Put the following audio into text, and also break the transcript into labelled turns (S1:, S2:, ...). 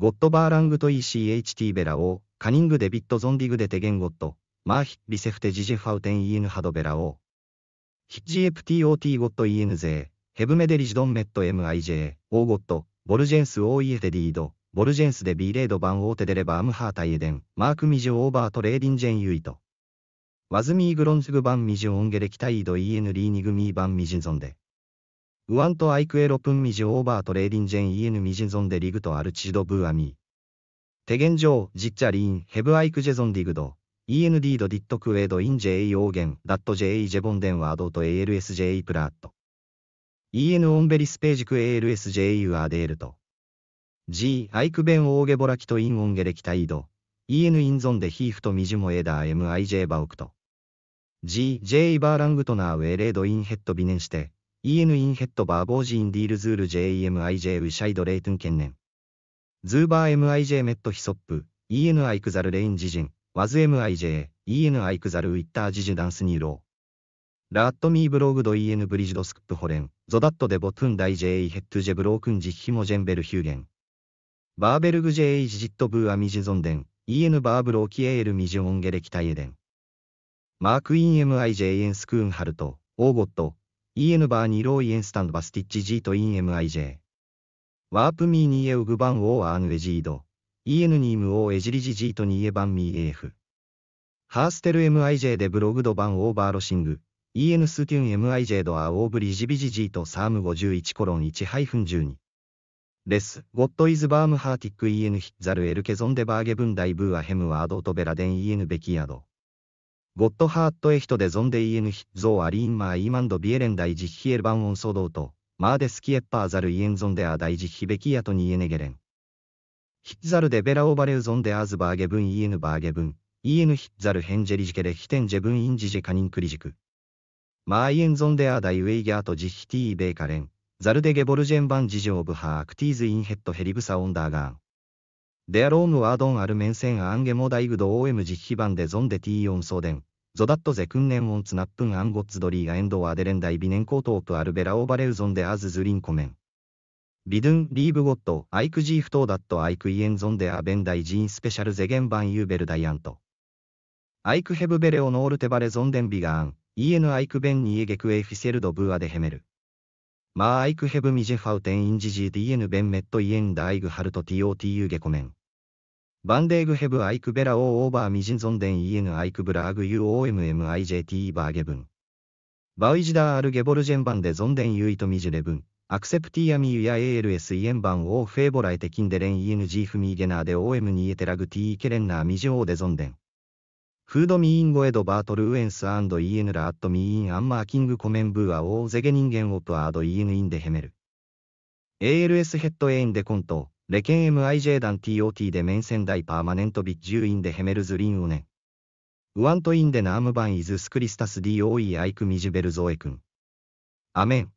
S1: ゴッドバーラングと ECHT ベラをカニングデビットゾンディグデテゲンゴット、マーヒッリセフテジジェファウテンイーヌハドベラをヒッジエプティオーティーゴットイーヌゼー、ヘブメデリジドンメット MIJ、オーゴット、ボルジェンスオーイエテディード、ボルジェンスで B レード版オーテデレバームハータイエデン、マークミジオオーバートレーディンジェンユイト。ワズミーグロンズグ版ミジオンゲレキタイードイエヌリーニグミー版ミジンゾンで。ウアントアイクエロプンミジオーバートレーリンジェンイエヌミジゾンデリグトアルチドブーアミ。ー。テゲンジョー、ジッチャリーン、ヘブアイクジェゾンディグド、e n ードディットクウェードインジェイオーゲン、ダットジェイジェボンデンワードと ALSJ プラット。EN オンベリスページク ALSJ ウアーデールと。G、アイクベンオーゲボラキトインオンゲレキタイド、EN インゾンデヒーフとミジモエダー MIJ バオクト。G、J バーラングトナーウェレードインヘッドビネンシテ。EN インヘッドバーボージーンディールズール JEMIJ ウシャイドレイトンケンネン。ズーバー MIJ メットヒソップ、EN アイクザルレインジジン、ワズ MIJ、EN アイクザルウィッタージジダンスニーロー。ラットミーブログド EN ブリジドスクップホレン、ゾダットデボトゥンダイ JE ヘッドジェブロークンジヒモジェンベルヒューゲン。バーベルグ JE ジジットブーアミジゾンデン、EN バーブローキエールミジオンゲレキタイエデン。マークイン m i j ンスクーンハルト、オーゴット、EN バーにローイエンスタンドバスティッチ G と INMIJ。ワープミーにエウグバンオーアヌエジード。EN ームオーエジリジ G とニエバンミーエフ。ハーステル MIJ でブログドバンオーバーロシング。EN スティュン MIJ ドアオーブリジビジ G とサーム51コロン1-12。レス、ゴッドイズバームハーティック EN ヒッザルエルケゾンデバーゲブンダイブーアヘムワードトベラデン EN ベキヤド。ゴッドハートエヒトでゾンデイエヌヒゾーアリーンマーイーマンドビエレンダイジヒエルバンオンソドート、マーデスキエッパーザルイエンゾンデアダイジヒベキヤトニエネゲレン。ヒッザルデベラオバレウゾンデアーズバーゲブンイエヌバーゲブン、イエヌヒッザルヘンジェリジケレヒテンジェブンインジジェカニンクリジク。マーイエンゾンデアダイウェイギャートジヒティーベーカレン、ザルデゲボルジェンバンジジオブハークティーズインヘッドヘリブサオンダーガーン。デアロームワードンアルメンセンアンゲモダイグドオーエムジヒバンデゾンデティーオンソーデン。ゾダットゼクンネンオンツナップンアンゴッツドリーガエンドワデレンダイビネンコートープアルベラオーバレウゾンデアズズリンコメン。ビドゥン、リーブゴット、アイクジーフトーダットアイクイエンゾンデアベンダイジーンスペシャルゼゲンバンユーベルダイアント。アイクヘブベレオノールテバレゾンデンビガーン、イエヌアイクベンニエゲクエフィセルドブーアデヘメル。マーアイクヘブミジェファウテンインジジーディエヌベンメットイエンダイグハルトティ t ーゲコメン。バンデーグヘブアイクベラオーオーバーミジンゾンデンイエヌアイクブラーグ UOMMIJT バーゲブン。バウイジダーアルゲボルジェンバンデゾンデンユイトミジュレブン。アクセプティアミユや ALS イエンバンオーフェーボライテキンデレンイエヌジーフミーゲナーデエムニエテラグティーケレンナーミジオーデゾンデン。フードミーンゴエドバートルウエンスアンドイエヌラアットミーンアンマーキングコメンブーアオーゼゲニンゲンオプアードイエヌインデヘメル。ALS ヘッドエインデコント。レケン MIJ 団 TOT でメンセンダイパーマネントビッジューインでヘメルズリンウネ。ウアントインでナームバンイズスクリスタス DOE アイクミジベルゾエ君。アメン。